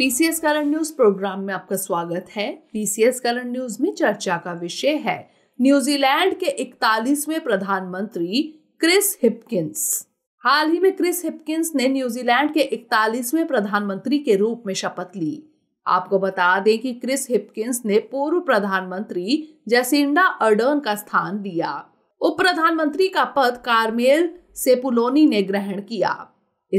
PCS current news programme में आपका स्वागत है पीसीएस करंट न्यूज में चर्चा का विषय है न्यूजीलैंड के 41वें प्रधानमंत्री क्रिस हिपकिंस हाल ही में क्रिस हिपकिंस ने न्यूजीलैंड के 41वें प्रधानमंत्री के रूप में शपथ ली आपको बता दें कि क्रिस हिपकिंस ने पूर्व प्रधानमंत्री जैसिंडा अर्डर्न का स्थान लिया उप प्रधानमंत्री का पद कार्मेल सेपुलोनी ने ग्रहण किया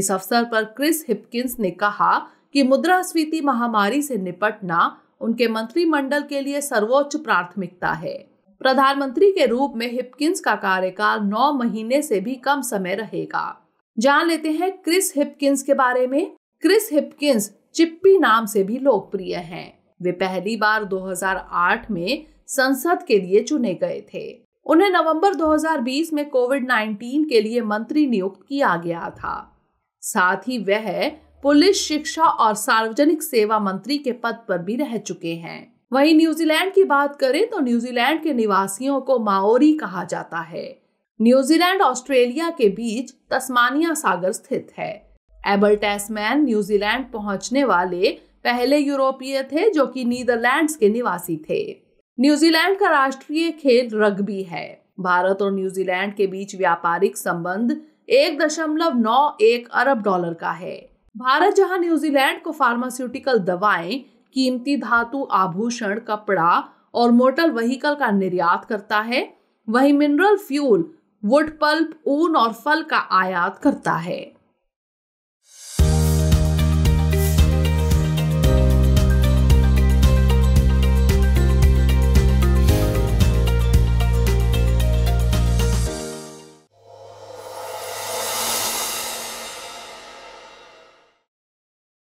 इस अवसर पर क्रिस हिपकिंस ने कहा कि मुद्रास्फीति महामारी से निपटना उनके मंत्रिमंडल के लिए सर्वोच्च प्राथमिकता है प्रधानमंत्री के रूप में हिपकिंस का कार्यकाल नौ महीने से भी कम समय रहेगा जान लेते हैं क्रिस हिपकिंस के बारे में क्रिस हिपकिंस चिप्पी नाम से भी लोकप्रिय हैं। वे पहली बार 2008 में संसद के लिए चुने गए थे उन्हें नवंबर 2020 में कोविड 19 के लिए मंत्री नियुक्त किया गया था साथ ही वह पुलिस शिक्षा और सार्वजनिक सेवा मंत्री के पद पर भी रह चुके हैं वहीं न्यूजीलैंड की बात करें तो न्यूजीलैंड के निवासियों को माओरी कहा जाता है न्यूजीलैंड ऑस्ट्रेलिया के बीच तस्मानिया सागर स्थित है एबल टेस्मैन न्यूजीलैंड पहुंचने वाले पहले यूरोपीय थे जो कि नीदरलैंड्स के निवासी थे न्यूजीलैंड का राष्ट्रीय खेल रग्बी है भारत और न्यूजीलैंड के बीच व्यापारिक संबंध एक दशमलव नौ एक अरब डॉलर का है भारत जहां न्यूजीलैंड को फार्मास्यूटिकल दवाएं कीमती धातु आभूषण कपड़ा और मोटर वहीकल का निर्यात करता है वही मिनरल फ्यूल वुड पल्प ऊन और फल का आयात करता है